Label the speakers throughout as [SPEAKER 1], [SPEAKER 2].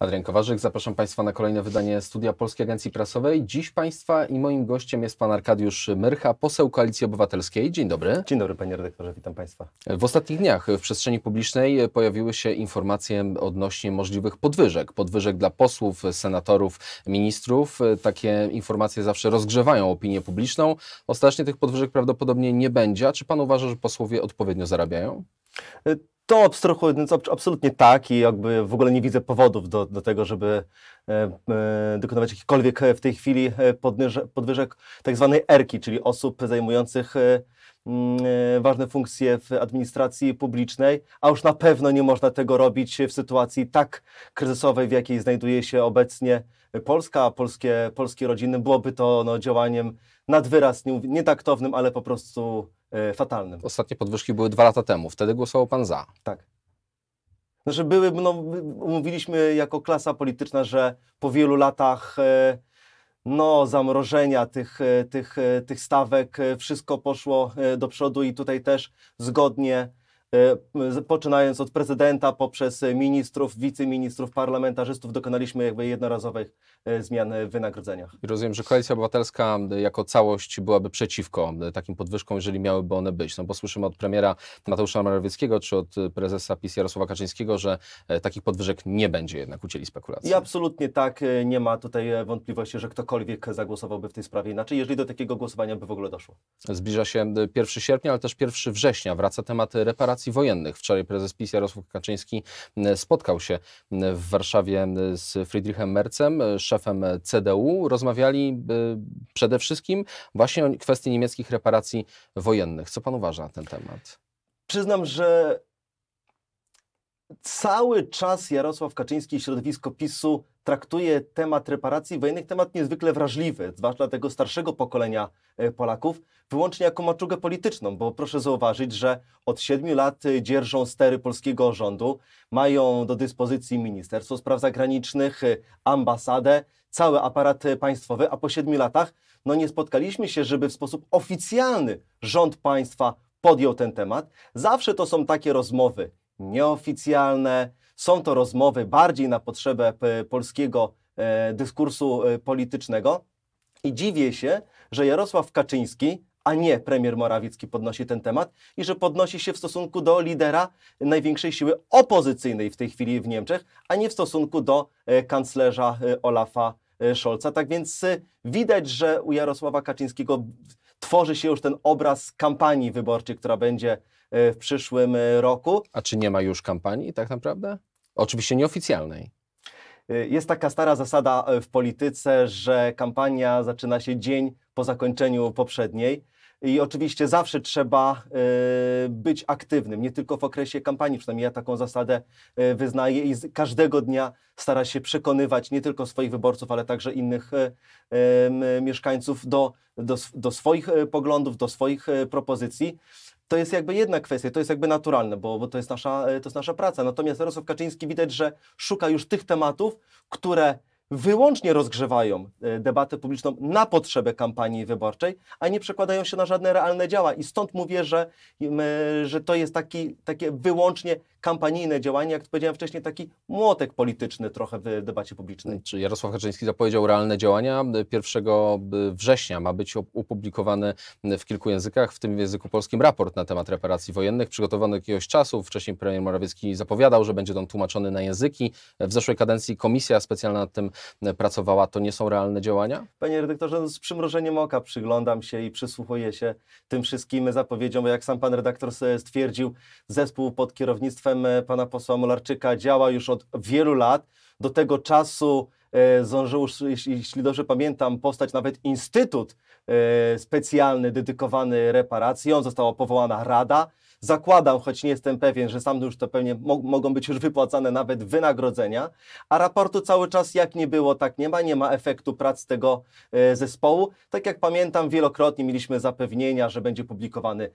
[SPEAKER 1] Adrian Kowarzyk, zapraszam Państwa na kolejne wydanie Studia Polskiej Agencji Prasowej. Dziś Państwa i moim gościem jest Pan Arkadiusz Myrcha, poseł Koalicji Obywatelskiej. Dzień dobry. Dzień dobry Panie Redaktorze, witam Państwa. W ostatnich dniach w przestrzeni publicznej pojawiły się informacje odnośnie możliwych podwyżek. Podwyżek dla posłów, senatorów, ministrów. Takie informacje zawsze rozgrzewają opinię publiczną. Ostatecznie tych podwyżek prawdopodobnie nie będzie. A czy Pan uważa, że posłowie odpowiednio zarabiają?
[SPEAKER 2] Y, to abstrahując, absolutnie tak i jakby w ogóle nie widzę powodów do, do tego, żeby e, e, dokonywać jakichkolwiek e, w tej chwili e, podwyżek, tzw. tak zwanej erki, czyli osób zajmujących e, mm, e, ważne funkcje w administracji publicznej, a już na pewno nie można tego robić w sytuacji tak kryzysowej, w jakiej znajduje się obecnie Polska, polskie, polskie rodziny. Byłoby to no, działaniem nad wyraz nietaktownym, ale po prostu E, fatalnym. Ostatnie podwyżki
[SPEAKER 1] były dwa lata temu. Wtedy głosował pan za. Tak.
[SPEAKER 2] Znaczy były, no, mówiliśmy jako klasa polityczna, że po wielu latach e, no, zamrożenia tych, e, tych, tych stawek wszystko poszło do przodu i tutaj też zgodnie E, poczynając od prezydenta poprzez ministrów, wiceministrów, parlamentarzystów, dokonaliśmy jakby jednorazowych e, zmian w wynagrodzeniach.
[SPEAKER 1] I rozumiem, że Koalicja Obywatelska e, jako całość byłaby przeciwko takim podwyżkom, jeżeli miałyby one być. No bo słyszymy od premiera Mateusza Morawieckiego czy od prezesa PiS Jarosława Kaczyńskiego, że takich podwyżek nie będzie jednak ucieli spekulacji.
[SPEAKER 2] I absolutnie tak. Nie ma tutaj wątpliwości, że ktokolwiek zagłosowałby w tej sprawie inaczej, jeżeli do takiego głosowania by w ogóle doszło.
[SPEAKER 1] Zbliża się 1 sierpnia, ale też 1 września. Wraca temat reparacji reparacji wojennych. Wczoraj prezes PiS Jarosław Kaczyński spotkał się w Warszawie z Friedrichem Mercem, e, szefem CDU. Rozmawiali e, przede wszystkim właśnie o kwestii niemieckich reparacji wojennych. Co pan uważa na ten temat?
[SPEAKER 2] Przyznam, że cały czas Jarosław Kaczyński i środowisko PiSu traktuje temat reparacji wojennych, temat niezwykle wrażliwy, zwłaszcza dla tego starszego pokolenia e, Polaków, wyłącznie jako maczugę polityczną, bo proszę zauważyć, że od siedmiu lat e, dzierżą stery polskiego rządu, mają do dyspozycji Ministerstwo Spraw Zagranicznych, e, ambasadę, cały aparat państwowy, a po siedmiu latach no nie spotkaliśmy się, żeby w sposób oficjalny rząd państwa podjął ten temat. Zawsze to są takie rozmowy nieoficjalne, są to rozmowy bardziej na potrzebę e, polskiego e, dyskursu e, politycznego i dziwię się, że Jarosław Kaczyński, a nie premier Morawiecki podnosi ten temat i że podnosi się w stosunku do lidera największej siły opozycyjnej w tej chwili w Niemczech, a nie w stosunku do kanclerza Olafa Scholza. Tak więc widać, że u Jarosława Kaczyńskiego tworzy się już ten obraz kampanii wyborczej, która będzie w przyszłym roku. A czy nie ma już kampanii tak naprawdę? Oczywiście nieoficjalnej. Y, jest taka stara zasada y, w polityce, że kampania zaczyna się dzień po zakończeniu poprzedniej. I oczywiście zawsze trzeba y, być aktywnym, nie tylko w okresie kampanii, przynajmniej ja taką zasadę wyznaję i każdego dnia stara się przekonywać nie tylko swoich wyborców, ale także innych mieszkańców do, do, do swoich poglądów, do swoich propozycji to jest jakby jedna kwestia, to jest jakby naturalne, bo, bo to, jest nasza, e, to jest nasza praca. Natomiast Jarosław Kaczyński widać, że szuka już tych tematów, które wyłącznie rozgrzewają e, debatę publiczną na potrzebę kampanii wyborczej, a nie przekładają się na żadne realne działa. I stąd mówię, że, e, że to jest taki, takie wyłącznie kampanijne działanie, jak powiedziałem wcześniej, taki młotek polityczny trochę w debacie publicznej.
[SPEAKER 1] Czy Jarosław Kaczyński zapowiedział realne działania? 1 y, września ma być opublikowany w kilku językach, w tym w języku polskim, raport na temat reparacji wojennych, przygotowany jakiegoś czasu. Wcześniej premier Morawiecki zapowiadał, że będzie on tłumaczony na języki. W zeszłej kadencji komisja specjalna nad tym y, pracowała. To nie są realne działania?
[SPEAKER 2] Panie redaktorze, no z przymrożeniem oka przyglądam się i przysłuchuję się tym wszystkim zapowiedziom. Jak sam pan redaktor stwierdził, zespół pod kierownictwem E, pana posła Molarczyka działa już od wielu lat. Do tego czasu e, zdążył, jeśli dobrze pamiętam, powstać nawet instytut e, specjalny dedykowany reparacjom. Została powołana rada. Zakładam, choć nie jestem pewien, że sam już to pewnie mogą być już wypłacane nawet wynagrodzenia, a raportu cały czas jak nie było, tak nie ma, nie ma efektu prac tego zespołu. Tak jak pamiętam, wielokrotnie mieliśmy zapewnienia, że będzie publikowany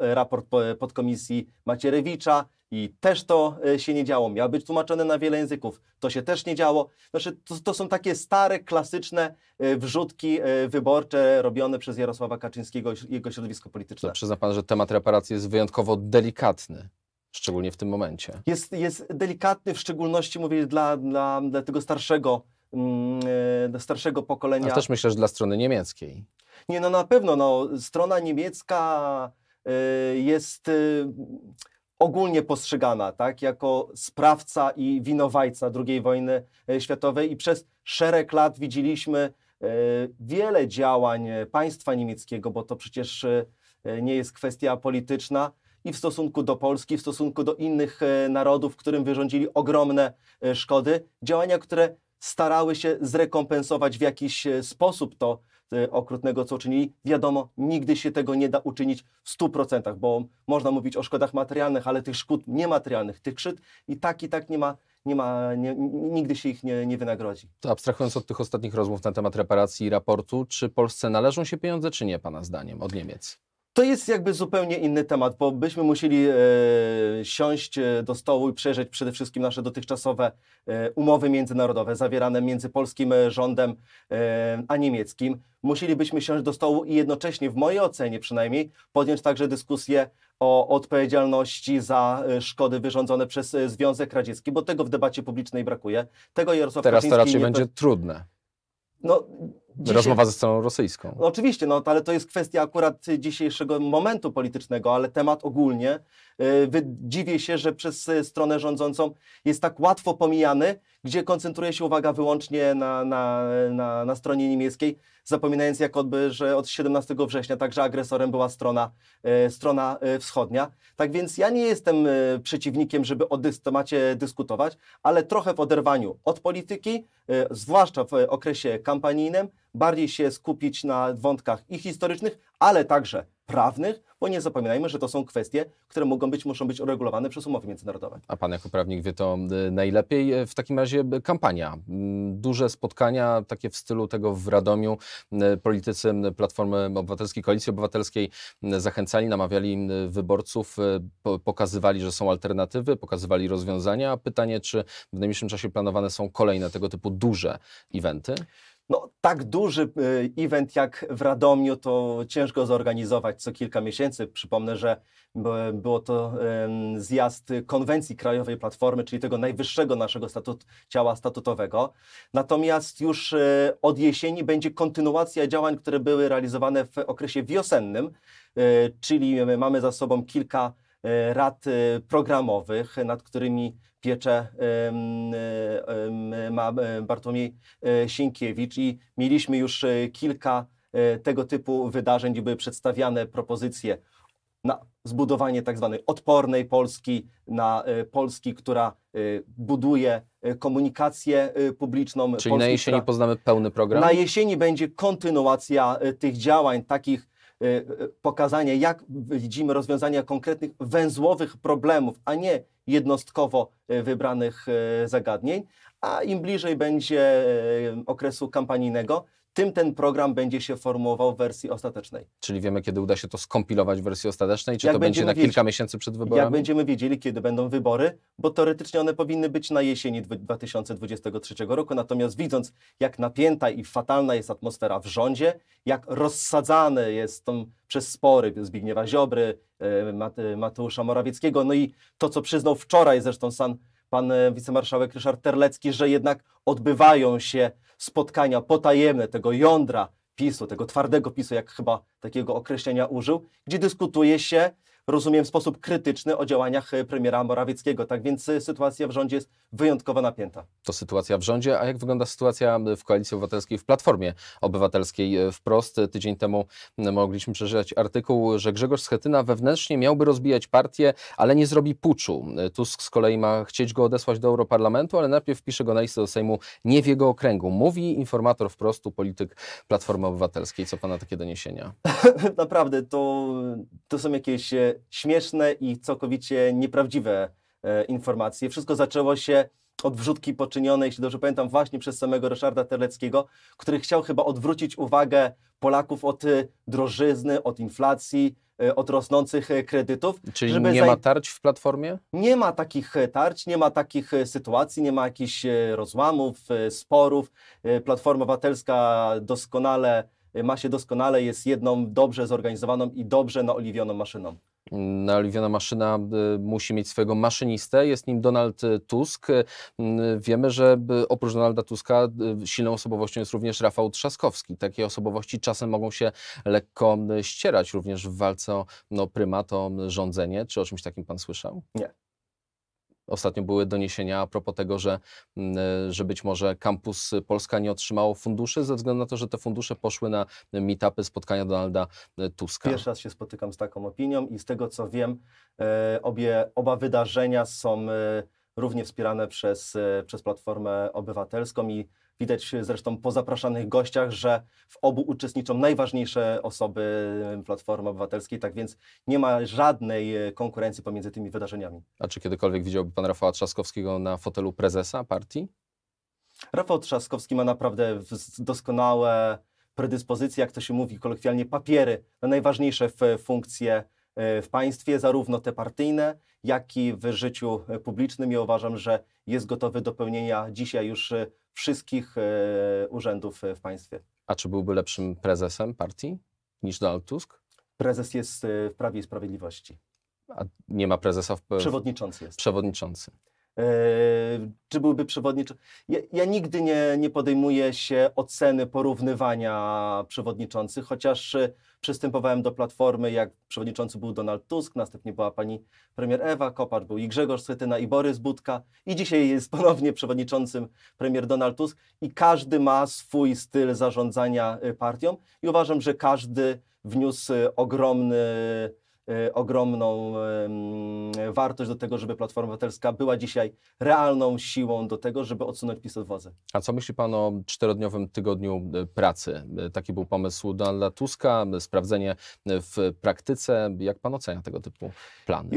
[SPEAKER 2] raport podkomisji Macierewicza, i też to e, się nie działo. Miało być tłumaczone na wiele języków. To się też nie działo. Znaczy, to, to są takie stare, klasyczne e, wrzutki e, wyborcze robione przez Jarosława Kaczyńskiego i jego środowisko polityczne. To
[SPEAKER 1] przyzna pan, że temat reparacji jest wyjątkowo delikatny szczególnie w tym momencie.
[SPEAKER 2] Jest, jest delikatny, w szczególności mówię dla, dla, dla tego starszego, mm, starszego pokolenia. A też
[SPEAKER 1] myślę, że dla strony niemieckiej.
[SPEAKER 2] Nie, no na pewno, no, strona niemiecka jest ogólnie postrzegana tak, jako sprawca i winowajca II wojny e, światowej i przez szereg lat widzieliśmy e, wiele działań e, państwa niemieckiego, bo to przecież nie jest kwestia polityczna, i w stosunku do Polski, w stosunku do innych narodów, którym wyrządzili ogromne szkody, działania, które starały się zrekompensować w jakiś sposób to E, okrutnego, co uczynili. Wiadomo, nigdy się tego nie da uczynić w 100%, bo można mówić o szkodach materialnych, ale tych szkód niematerialnych, tych krzyd i tak i tak nie ma nie ma, nie, nigdy się ich nie, nie wynagrodzi.
[SPEAKER 1] To abstrahując od tych ostatnich rozmów na temat reparacji i raportu, czy Polsce należą się pieniądze, czy nie, Pana zdaniem, od Niemiec?
[SPEAKER 2] To jest jakby zupełnie inny temat, bo byśmy musieli e, siąść e, do stołu i przejrzeć przede wszystkim nasze dotychczasowe e, umowy międzynarodowe zawierane między polskim e, rządem e, a niemieckim. Musielibyśmy siąść do stołu i jednocześnie, w mojej ocenie przynajmniej, podjąć także dyskusję o odpowiedzialności za e, szkody wyrządzone przez Związek Radziecki, bo tego w debacie publicznej brakuje. Tego Jarosław Teraz Kaczyński to raczej nie... będzie trudne. No, Dzisiaj... Rozmowa ze
[SPEAKER 1] stroną rosyjską.
[SPEAKER 2] No, oczywiście, no, ale to jest kwestia akurat dzisiejszego momentu politycznego, ale temat ogólnie. Yy, dziwię się, że przez y, stronę rządzącą jest tak łatwo pomijany, gdzie koncentruje się uwaga wyłącznie na, na, na, na stronie niemieckiej, zapominając jakoby, że od 17 września także agresorem była strona, yy, strona y, wschodnia. Tak więc ja nie jestem y, przeciwnikiem, żeby o dys temacie dyskutować, ale trochę w oderwaniu od polityki, yy, zwłaszcza w okresie kampanijnym, bardziej się skupić na wątkach i historycznych, ale także prawnych, bo nie zapominajmy, że to są kwestie, które mogą być, muszą być uregulowane przez umowy międzynarodowe.
[SPEAKER 1] A pan jako prawnik wie to y, najlepiej. Y, w takim razie y, kampania, mm, duże spotkania, takie w stylu tego w Radomiu. Politycy Platformy Obywatelskiej, Koalicji Obywatelskiej zachęcali, namawiali wyborców, pokazywali, że są alternatywy, pokazywali rozwiązania. Pytanie, czy w najbliższym czasie planowane są kolejne tego typu duże
[SPEAKER 2] eventy? No, tak duży e, event jak w Radomiu to ciężko zorganizować co kilka miesięcy. Przypomnę, że było to zjazd konwencji Krajowej Platformy, czyli tego najwyższego naszego statut, ciała statutowego. Natomiast już e, od jesieni będzie kontynuacja działań, które były realizowane w okresie wiosennym, e, czyli mamy za sobą kilka E, rad e, programowych, nad którymi piecze ma e, Bartłomiej Sienkiewicz i mieliśmy już kilka tego typu wydarzeń, gdzie były przedstawiane propozycje na zbudowanie tak zwanej odpornej Polski, na Polski, która buduje komunikację publiczną. Czyli Polski, na jesieni która...
[SPEAKER 1] poznamy pełny program? Na jesieni
[SPEAKER 2] będzie kontynuacja tych działań, takich E, e, pokazanie, jak widzimy rozwiązania konkretnych węzłowych problemów, a nie jednostkowo e, wybranych zagadnień. A im bliżej będzie okresu kampanijnego, tym ten program będzie się formował w wersji ostatecznej.
[SPEAKER 1] Czyli wiemy, kiedy uda się to skompilować w wersji ostatecznej, czy jak to będzie na kilka miesięcy przed wyborami? Jak będziemy
[SPEAKER 2] wiedzieli, kiedy będą wybory, bo teoretycznie one powinny być na jesieni 2023 roku, natomiast widząc, jak napięta i fatalna jest atmosfera w rządzie, jak rozsadzane jest tą przez spory Zbigniewa Ziobry, e, e, Mateusza Morawieckiego, no i to, co przyznał wczoraj zresztą sam pan e, wicemarszałek Ryszard Terlecki, że jednak odbywają się spotkania potajemne tego jądra PiSu, tego twardego PiSu, jak chyba takiego określenia użył, gdzie dyskutuje się, rozumiem, w sposób krytyczny o działaniach premiera Morawieckiego. Tak więc y, sytuacja w rządzie jest wyjątkowo napięta.
[SPEAKER 1] To sytuacja w rządzie, a jak wygląda sytuacja w Koalicji Obywatelskiej, w Platformie Obywatelskiej? Wprost tydzień temu mogliśmy przeczytać artykuł, że Grzegorz Schetyna wewnętrznie miałby rozbijać partię, ale nie zrobi puczu. Tusk z kolei ma chcieć go odesłać do Europarlamentu, ale najpierw pisze go na listę do Sejmu nie w jego okręgu. Mówi informator wprost, polityk Platformy Obywatelskiej. Co pana takie doniesienia?
[SPEAKER 2] Naprawdę, to, to są jakieś e, śmieszne i całkowicie nieprawdziwe E, informacje. Wszystko zaczęło się od wrzutki poczynionej, jeśli dobrze pamiętam, właśnie przez samego Ryszarda Terleckiego, który chciał chyba odwrócić uwagę Polaków od e, drożyzny, od inflacji, e, od rosnących kredytów. Czyli nie ma tarć w Platformie? Nie ma takich tarć, nie ma takich sytuacji, nie ma jakichś rozłamów, sporów. Platforma Obywatelska doskonale ma się doskonale, jest jedną dobrze zorganizowaną i dobrze naoliwioną maszyną.
[SPEAKER 1] Naoliwiona maszyna y, musi mieć swojego maszynistę. Jest nim Donald y, Tusk. Y, wiemy, że oprócz Donalda Tuska silną osobowością jest również Rafał Trzaskowski. Takie osobowości czasem mogą się lekko ścierać również w walce o no, prymat, o rządzenie. Czy o czymś takim pan słyszał? Nie. Ostatnio były doniesienia a propos tego, że, mm, e, że być może kampus Polska nie otrzymało funduszy ze względu na to, że te fundusze poszły na meetupy, spotkania Donalda
[SPEAKER 2] e, Tuska. Pierwszy raz się spotykam z taką opinią i z tego co wiem, e, obie, oba wydarzenia są równie wspierane przez, przez Platformę Obywatelską i Widać zresztą po zapraszanych gościach, że w obu uczestniczą najważniejsze osoby Platformy Obywatelskiej, tak więc nie ma żadnej konkurencji pomiędzy tymi wydarzeniami.
[SPEAKER 1] A czy kiedykolwiek widziałby pan Rafała Trzaskowskiego na fotelu prezesa partii?
[SPEAKER 2] Rafał Trzaskowski ma naprawdę doskonałe predyspozycje, jak to się mówi kolokwialnie, papiery na najważniejsze funkcje e, w państwie, zarówno te partyjne, jak i w życiu publicznym. Ja uważam, że jest gotowy do pełnienia dzisiaj już e, wszystkich e, urzędów e, w państwie.
[SPEAKER 1] A czy byłby lepszym prezesem partii niż
[SPEAKER 2] Donald Tusk? Prezes jest e, w Prawie i Sprawiedliwości.
[SPEAKER 1] A nie ma prezesa w...
[SPEAKER 2] Przewodniczący jest.
[SPEAKER 1] Przewodniczący.
[SPEAKER 2] Yy, czy byłby przewodniczący? Ja, ja, nigdy nie, nie podejmuję się oceny porównywania przewodniczących, chociaż y, przystępowałem do platformy, jak przewodniczący był Donald Tusk, następnie była pani premier Ewa Kopacz, był i Grzegorz Schetyna, i Borys Budka, i dzisiaj jest ponownie przewodniczącym premier Donald Tusk i każdy ma swój styl zarządzania y, partią i uważam, że każdy wniósł y, ogromny E, ogromną wartość do tego, żeby Platforma Obywatelska była dzisiaj realną siłą do tego, żeby odsunąć PiS od władzy.
[SPEAKER 1] A co myśli Pan o czterodniowym tygodniu e, pracy? Taki był pomysł Donalda Tuska, sprawdzenie e, w praktyce. Jak Pan ocenia tego typu
[SPEAKER 2] plany?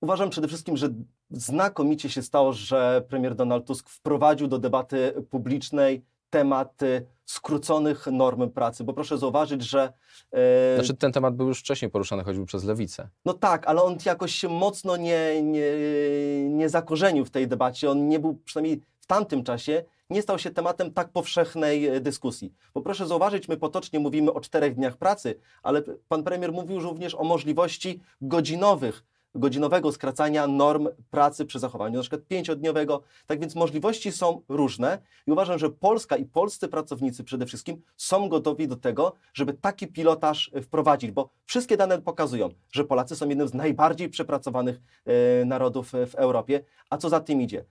[SPEAKER 2] Uważam przede wszystkim, że znakomicie się stało, że premier Donald Tusk wprowadził do debaty publicznej temat y, skróconych norm pracy, bo proszę zauważyć, że... Yy... Znaczy
[SPEAKER 1] ten temat był już wcześniej poruszany choćby przez Lewicę.
[SPEAKER 2] No tak, ale on jakoś się mocno nie, nie, nie zakorzenił w tej debacie. On nie był, przynajmniej w tamtym czasie, nie stał się tematem tak powszechnej y, dyskusji. Bo proszę zauważyć, my potocznie mówimy o czterech dniach pracy, ale pan premier mówił również o możliwości godzinowych godzinowego skracania norm pracy przy zachowaniu, na przykład pięciodniowego. Tak więc możliwości są różne i uważam, że Polska i polscy pracownicy przede wszystkim są gotowi do tego, żeby taki pilotaż e, wprowadzić, bo wszystkie dane pokazują, że Polacy są jednym z najbardziej przepracowanych e, narodów e, w Europie, a co za tym idzie?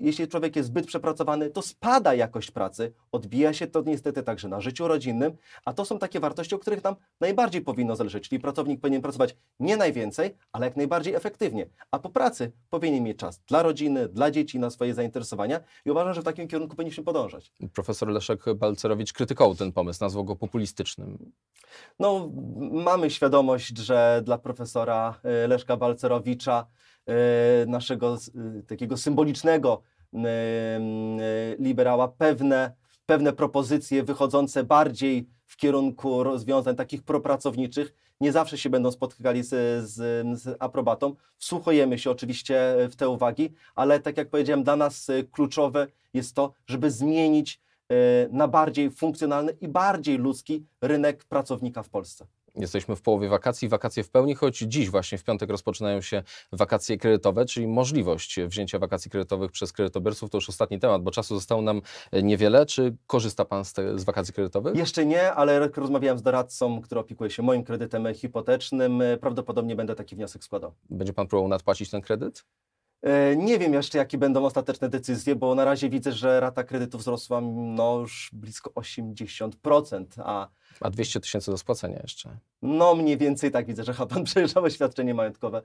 [SPEAKER 2] jeśli człowiek jest zbyt przepracowany, to spada jakość pracy, odbija się to niestety także na życiu rodzinnym, a to są takie wartości, o których nam najbardziej powinno zależeć. Czyli pracownik powinien pracować nie najwięcej, ale jak najbardziej efektywnie, a po pracy powinien mieć czas dla rodziny, dla dzieci, na swoje zainteresowania i uważam, że w takim kierunku powinniśmy podążać.
[SPEAKER 1] Profesor Leszek Balcerowicz krytykował ten pomysł, nazwał go populistycznym.
[SPEAKER 2] No, mamy świadomość, że dla profesora y, Leszka Balcerowicza E, naszego y, takiego symbolicznego y, y, liberała pewne, pewne propozycje wychodzące bardziej w kierunku rozwiązań takich propracowniczych nie zawsze się będą spotykali z, z, z, aprobatą. Wsłuchujemy się oczywiście w te uwagi, ale tak jak powiedziałem, dla nas kluczowe jest to, żeby zmienić na bardziej funkcjonalny i bardziej ludzki rynek pracownika w Polsce.
[SPEAKER 1] Jesteśmy w połowie wakacji, wakacje w pełni, choć dziś właśnie w piątek rozpoczynają się wakacje kredytowe, czyli możliwość wzięcia wakacji kredytowych przez kredytobiorców. To już ostatni temat, bo czasu zostało nam e, niewiele. Czy korzysta Pan z, te, z wakacji kredytowych?
[SPEAKER 2] Jeszcze nie, ale rozmawiałem z doradcą, który opiekuje się moim kredytem hipotecznym. E, prawdopodobnie będę taki wniosek składał.
[SPEAKER 1] Będzie Pan próbował nadpłacić ten kredyt?
[SPEAKER 2] E, nie wiem jeszcze, jakie będą ostateczne decyzje, bo na razie widzę, że rata kredytu wzrosła no, już blisko 80%, a...
[SPEAKER 1] A 200 tysięcy do spłacenia jeszcze.
[SPEAKER 2] No mniej więcej tak widzę, że chyba pan przejeżdżał oświadczenie majątkowe.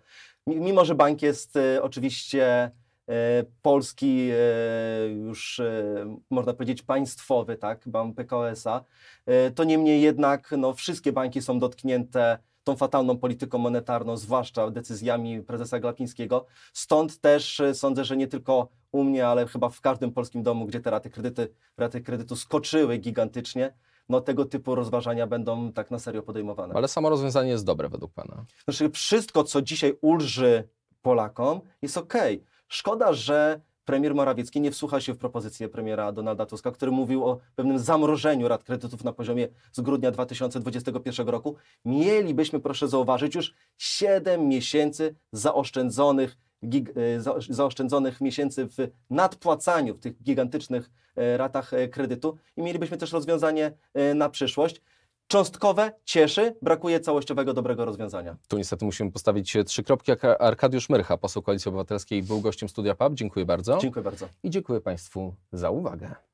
[SPEAKER 2] Mimo, że bank jest y, oczywiście y, polski, y, już można powiedzieć państwowy, tak, bank PKOS-a, to niemniej jednak no, wszystkie banki są dotknięte tą fatalną polityką monetarną, zwłaszcza decyzjami prezesa Glapińskiego. Stąd też e, sądzę, że nie tylko u mnie, ale chyba w każdym polskim domu, gdzie te raty, kredyty, raty kredytu skoczyły gigantycznie, no tego typu rozważania będą tak na serio podejmowane. Ale samo rozwiązanie jest dobre według Pana? Znaczy wszystko, co dzisiaj ulży Polakom jest ok. Szkoda, że premier Morawiecki nie wsłucha się w propozycję premiera Donalda Tuska, który mówił o pewnym zamrożeniu rat kredytów na poziomie z grudnia 2021 roku, mielibyśmy, proszę zauważyć, już 7 miesięcy zaoszczędzonych, gig, e, zaoszczędzonych miesięcy w nadpłacaniu w tych gigantycznych e, ratach e, kredytu i mielibyśmy też rozwiązanie na przyszłość cząstkowe, cieszy, brakuje całościowego dobrego rozwiązania.
[SPEAKER 1] Tu niestety musimy postawić trzy kropki. Arkadiusz Myrcha, poseł Koalicji Obywatelskiej, był gościem Studia PAP. Dziękuję bardzo. Dziękuję bardzo. I dziękuję Państwu za uwagę.